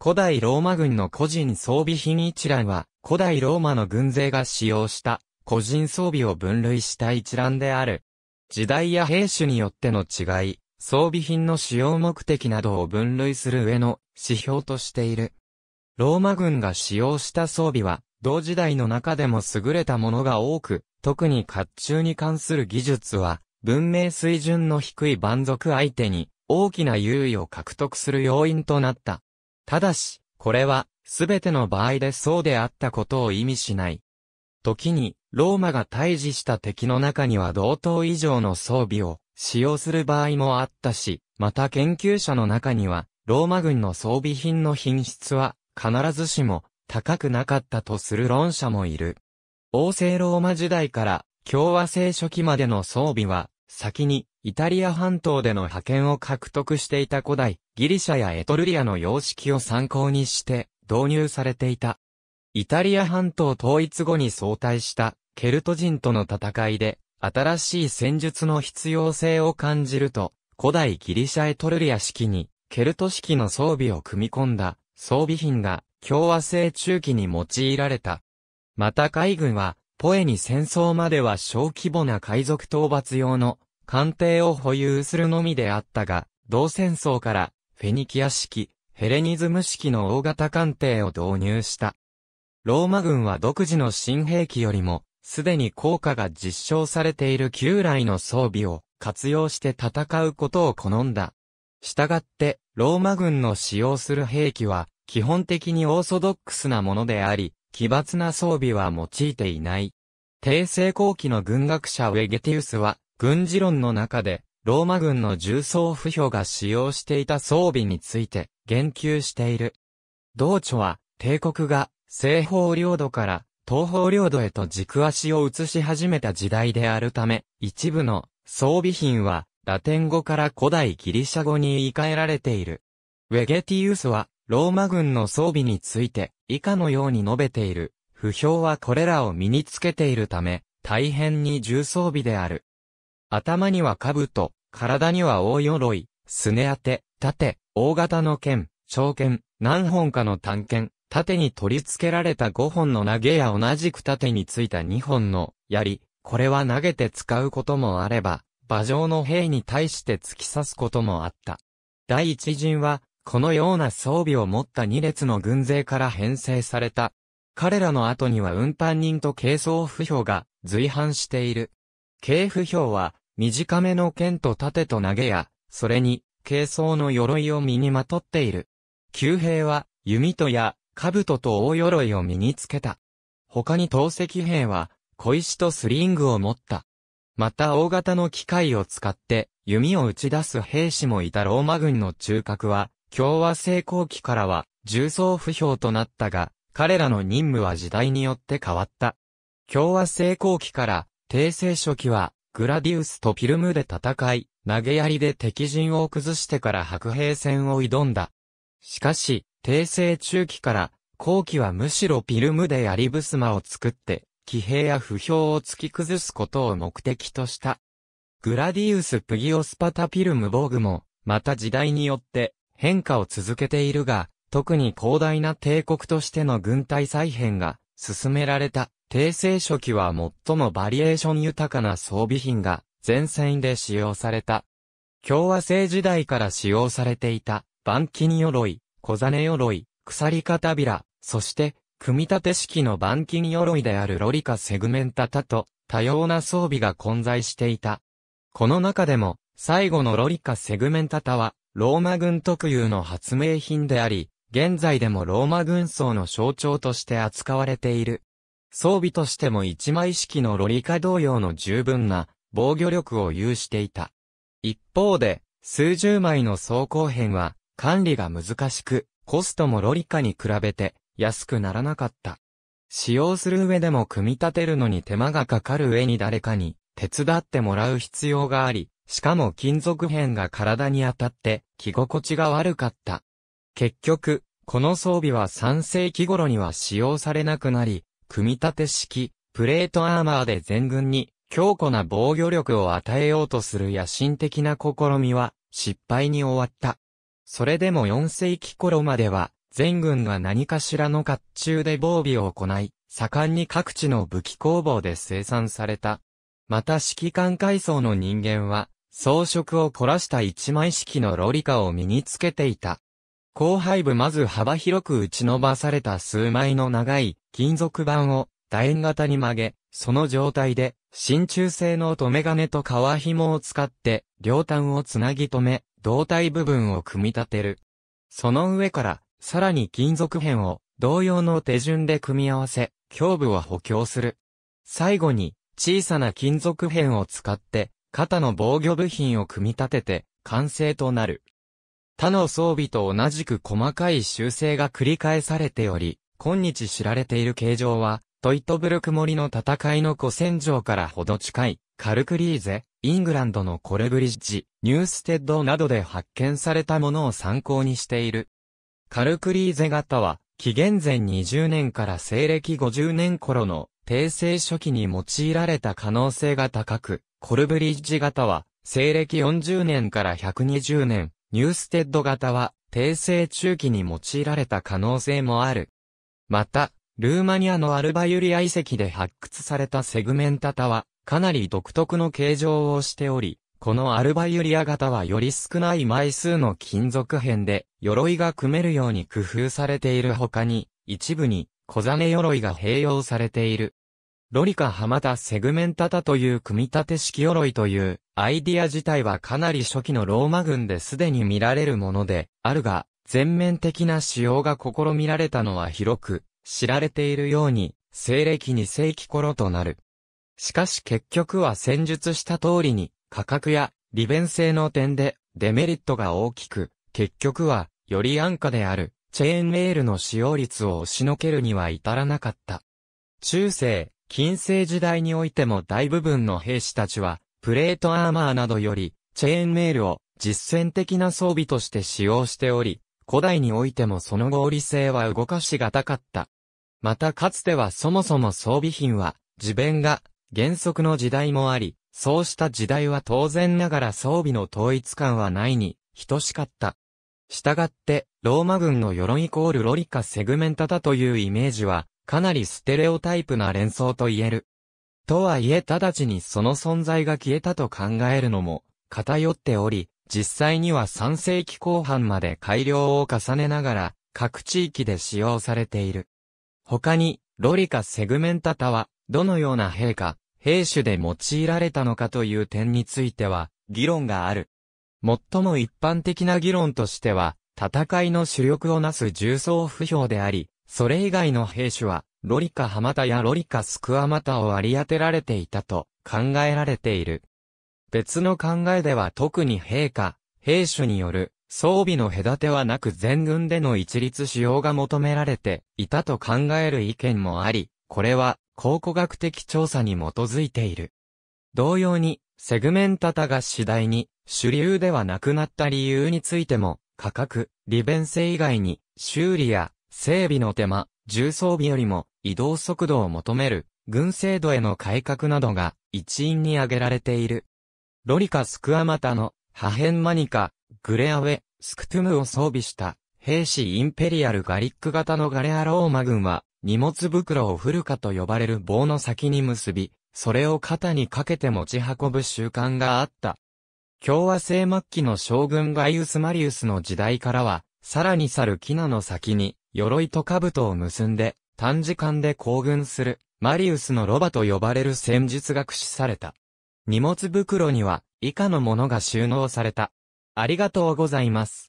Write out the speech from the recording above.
古代ローマ軍の個人装備品一覧は、古代ローマの軍勢が使用した個人装備を分類した一覧である。時代や兵種によっての違い、装備品の使用目的などを分類する上の指標としている。ローマ軍が使用した装備は、同時代の中でも優れたものが多く、特に甲冑に関する技術は、文明水準の低い蛮族相手に、大きな優位を獲得する要因となった。ただし、これは、すべての場合でそうであったことを意味しない。時に、ローマが対峙した敵の中には同等以上の装備を使用する場合もあったし、また研究者の中には、ローマ軍の装備品の品質は必ずしも高くなかったとする論者もいる。王政ローマ時代から共和制初期までの装備は先に、イタリア半島での覇権を獲得していた古代、ギリシャやエトルリアの様式を参考にして、導入されていた。イタリア半島統一後に相対した、ケルト人との戦いで、新しい戦術の必要性を感じると、古代ギリシャエトルリア式に、ケルト式の装備を組み込んだ、装備品が、共和制中期に用いられた。また海軍は、ポエに戦争までは小規模な海賊討伐用の艦艇を保有するのみであったが、同戦争からフェニキア式、ヘレニズム式の大型艦艇を導入した。ローマ軍は独自の新兵器よりも、すでに効果が実証されている旧来の装備を活用して戦うことを好んだ。したがって、ローマ軍の使用する兵器は、基本的にオーソドックスなものであり、奇抜な装備は用いていない。帝政後期の軍学者ウェゲティウスは、軍事論の中で、ローマ軍の重装不評が使用していた装備について、言及している。同著は、帝国が、西方領土から、東方領土へと軸足を移し始めた時代であるため、一部の装備品は、ラテン語から古代ギリシャ語に言い換えられている。ウェゲティウスは、ローマ軍の装備について以下のように述べている。不評はこれらを身につけているため、大変に重装備である。頭には兜、体には大鎧、すね当て、盾、大型の剣、長剣、何本かの短剣、盾に取り付けられた5本の投げや同じく盾についた2本の槍、これは投げて使うこともあれば、馬上の兵に対して突き刺すこともあった。第一陣は、このような装備を持った2列の軍勢から編成された。彼らの後には運搬人と軽装不評が随伴している。軽不評は短めの剣と盾と投げや、それに軽装の鎧を身にまとっている。旧兵は弓とや兜と大鎧を身につけた。他に投石兵は小石とスリングを持った。また大型の機械を使って弓を打ち出す兵士もいたローマ軍の中核は共和制後期からは重装不評となったが、彼らの任務は時代によって変わった。共和制後期から帝政初期はグラディウスとピルムで戦い、投げやりで敵陣を崩してから白兵戦を挑んだ。しかし、帝政中期から後期はむしろピルムで槍ブスマを作って、騎兵や不評を突き崩すことを目的とした。グラディウス・プギオスパタ・ピルム・ボーグも、また時代によって、変化を続けているが、特に広大な帝国としての軍隊再編が進められた。帝政初期は最もバリエーション豊かな装備品が前線で使用された。共和制時代から使用されていた、板金鎧、小金鎧、鎖片びら、そして、組み立て式の板金鎧であるロリカセグメンタタと、多様な装備が混在していた。この中でも、最後のロリカセグメンタタは、ローマ軍特有の発明品であり、現在でもローマ軍曹の象徴として扱われている。装備としても一枚式のロリカ同様の十分な防御力を有していた。一方で、数十枚の装甲片は管理が難しく、コストもロリカに比べて安くならなかった。使用する上でも組み立てるのに手間がかかる上に誰かに手伝ってもらう必要があり、しかも金属片が体に当たって着心地が悪かった。結局、この装備は3世紀頃には使用されなくなり、組み立て式、プレートアーマーで全軍に強固な防御力を与えようとする野心的な試みは失敗に終わった。それでも4世紀頃までは全軍が何かしらの甲冑で防備を行い、盛んに各地の武器工房で生産された。また指揮官階層の人間は装飾を凝らした一枚式のロリカを身につけていた。後背部まず幅広く打ち伸ばされた数枚の長い金属板を楕円型に曲げ、その状態で真鍮製の留め金と革紐を使って両端をつなぎ止め、胴体部分を組み立てる。その上からさらに金属片を同様の手順で組み合わせ、胸部を補強する。最後に小さな金属片を使って肩の防御部品を組み立てて完成となる。他の装備と同じく細かい修正が繰り返されており、今日知られている形状は、トイトブルク森の戦いの古戦場からほど近い、カルクリーゼ、イングランドのコルブリッジ、ニューステッドなどで発見されたものを参考にしている。カルクリーゼ型は、紀元前20年から西暦50年頃の、帝政初期に用いられた可能性が高く、コルブリッジ型は、西暦40年から120年、ニューステッド型は、帝政中期に用いられた可能性もある。また、ルーマニアのアルバユリア遺跡で発掘されたセグメンタタは、かなり独特の形状をしており、このアルバユリア型はより少ない枚数の金属片で、鎧が組めるように工夫されている他に、一部に、小金鎧が併用されている。ロリカ浜田セグメンタタという組み立て式鎧というアイディア自体はかなり初期のローマ軍ですでに見られるものであるが、全面的な使用が試みられたのは広く知られているように、西暦2世紀頃となる。しかし結局は戦術した通りに価格や利便性の点でデメリットが大きく、結局はより安価であるチェーンメールの使用率を押しのけるには至らなかった。中世、近世時代においても大部分の兵士たちは、プレートアーマーなどより、チェーンメールを実践的な装備として使用しており、古代においてもその合理性は動かしがたかった。またかつてはそもそも装備品は、自弁が原則の時代もあり、そうした時代は当然ながら装備の統一感はないに、等しかった。したがって、ローマ軍の鎧イコールロリカセグメンタだというイメージは、かなりステレオタイプな連想と言える。とはいえ直ちにその存在が消えたと考えるのも、偏っており、実際には3世紀後半まで改良を重ねながら、各地域で使用されている。他に、ロリカ・セグメンタタは、どのような兵か、兵種で用いられたのかという点については、議論がある。最も一般的な議論としては、戦いの主力をなす重装不評であり、それ以外の兵種は、ロリカハマタやロリカスクワマタを割り当てられていたと考えられている。別の考えでは特に陛下、兵種による装備の隔てはなく全軍での一律使用が求められていたと考える意見もあり、これは考古学的調査に基づいている。同様に、セグメンタタが次第に主流ではなくなった理由についても、価格、利便性以外に、修理や整備の手間、重装備よりも移動速度を求める軍制度への改革などが一因に挙げられている。ロリカ・スクアマタの破片マニカ、グレアウェ、スクトゥムを装備した兵士インペリアルガリック型のガレアローマ軍は荷物袋をフルカと呼ばれる棒の先に結び、それを肩にかけて持ち運ぶ習慣があった。共和制末期の将軍ガイウス・マリウスの時代からは、さらに去るキナの先に、鎧と兜を結んで、短時間で行軍する、マリウスのロバと呼ばれる戦術が駆使された。荷物袋には、以下のものが収納された。ありがとうございます。